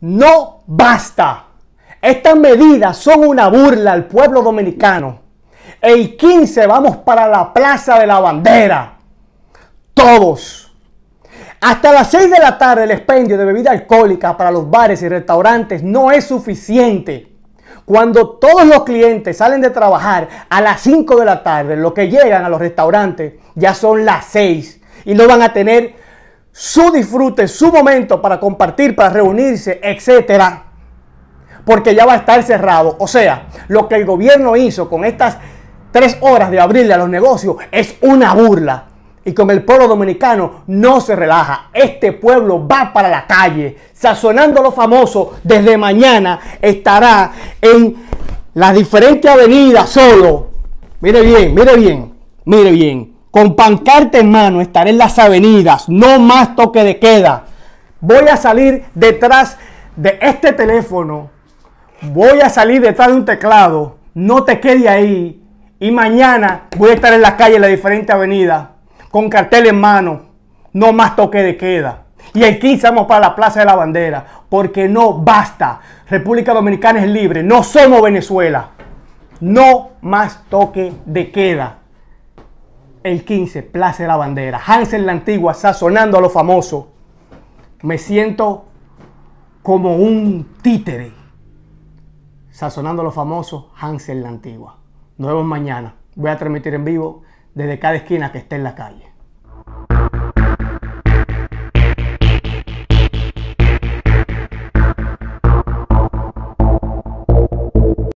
no basta. Estas medidas son una burla al pueblo dominicano. El 15 vamos para la Plaza de la Bandera. Todos. Hasta las 6 de la tarde el expendio de bebida alcohólica para los bares y restaurantes no es suficiente. Cuando todos los clientes salen de trabajar a las 5 de la tarde, los que llegan a los restaurantes ya son las 6 y no van a tener su disfrute, su momento para compartir, para reunirse, etcétera, porque ya va a estar cerrado. O sea, lo que el gobierno hizo con estas tres horas de abrirle a los negocios es una burla. Y con el pueblo dominicano no se relaja. Este pueblo va para la calle. Sazonando lo famoso, desde mañana estará en las diferentes avenidas solo. Mire bien, mire bien, mire bien con pancarte en mano, estaré en las avenidas, no más toque de queda. Voy a salir detrás de este teléfono, voy a salir detrás de un teclado, no te quede ahí. Y mañana voy a estar en la calle, en la diferente avenida, con cartel en mano, no más toque de queda. Y aquí estamos para la Plaza de la Bandera, porque no basta. República Dominicana es libre, no somos Venezuela. No más toque de queda. El 15, place de la Bandera. Hansel la Antigua sazonando a lo famoso. Me siento como un títere. Sazonando a lo famoso, Hansel la Antigua. Nos vemos mañana. Voy a transmitir en vivo desde cada esquina que esté en la calle.